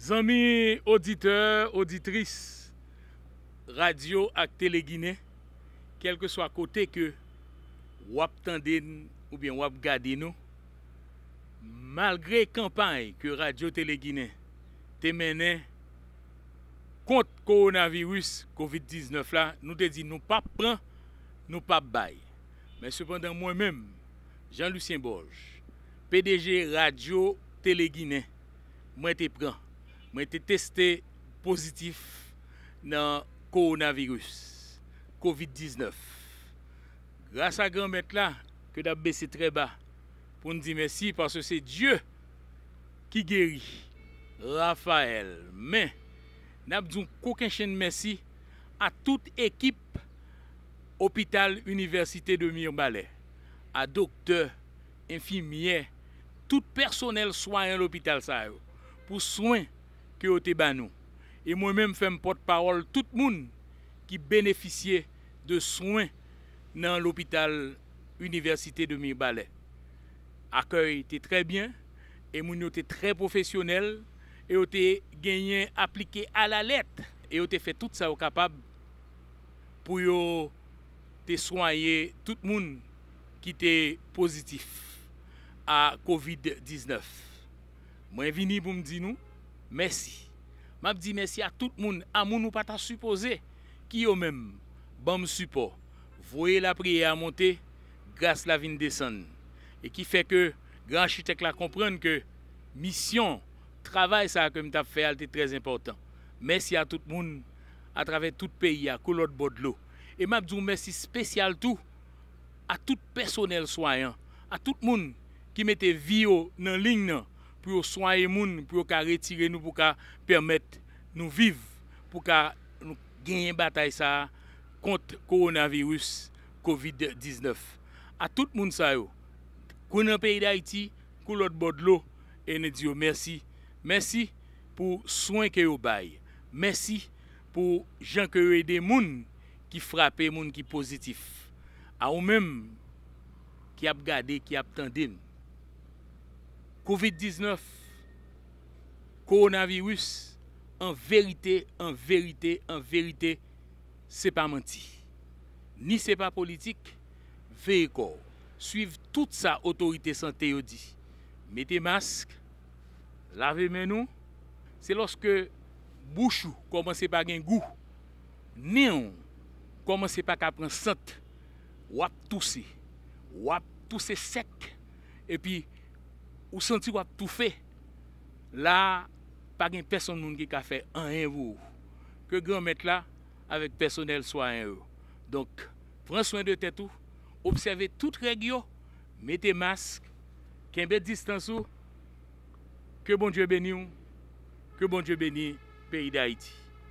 Zanmi auditeur, auditris, radio ak tele Gine, kelke swa kote ke wap tandin ou bien wap gade nou, malgre kampay ke radio tele Gine, te mene kont koronavirus COVID-19 la, nou te di nou pap pran, nou pap bay. Men sepandan mwen men, Jean-Lucien Borges, PDG radio tele Gine, mwen te pran. mwen testé positif... Dans le coronavirus... COVID-19. grâce à grand la, ke da baissé très bas... Pour me dire merci parce que c'est Dieu... Qui guérit... Raphaël... Mais... Je koken chen merci à toute équipe Hôpital Université de Mirbalè, à docteurs infirmiers tout personnel soignant l'hôpital l'hôpital... Pour soins... Kyo te ban nou. E mwen mèm fèm pot parol tout moun ki beneficye de soin nan l'hôpital Université de Myr-Balè. Akkèy te trè byen e moun yo te trè profesyonel e yo te genyen aplike a la let. E yo te fè tout sa yo kapab pou yo te soayé tout moun ki te positif a COVID-19. Mwen vini pou mdi nou Merci. je dit merci à tout le monde, à mon pas ta supposé qui au même bon support. Voyez la prière monter, grâce la vie descendre et qui fait que grand architecte la comprendre que mission, travail ça que m'ta fait c'est très important. Merci à tout le monde à travers tout le pays à Et je dit merci spécial tout à tout personnel soignant, à tout le monde qui mettait vie dans ligne pou yo swanye moun, pou yo ka retire nou pou ka permette nou viv pou ka nou genye batay sa kont koronavirus COVID-19 a tout moun sa yo konan peyda iti, konan bodlo ene diyo mersi mersi pou swan keyo bay mersi pou jankeyo ede moun ki frape moun ki pozitif a ou men ki ap gade, ki ap tendin Covid-19, coronavirus, en vérité, en vérité, en vérité, c'est pas menti. Ni c'est pas politique, veillez Suivez toute sa autorité santé dit. Mettez masque, lavez nous. C'est lorsque bouchou commence pas un goût, néon commence pas à prendre sente, wap tousser, tousser sec et puis ou sentir ou a tout fait. Là, pas une personne qui fait un vous. Que grand mettre là, avec personnel soit un Donc, prends soin de tête tout. Observez toute région. Mettez masque. kembe distance Que bon Dieu bénisse. Que bon Dieu bénisse pays d'Haïti.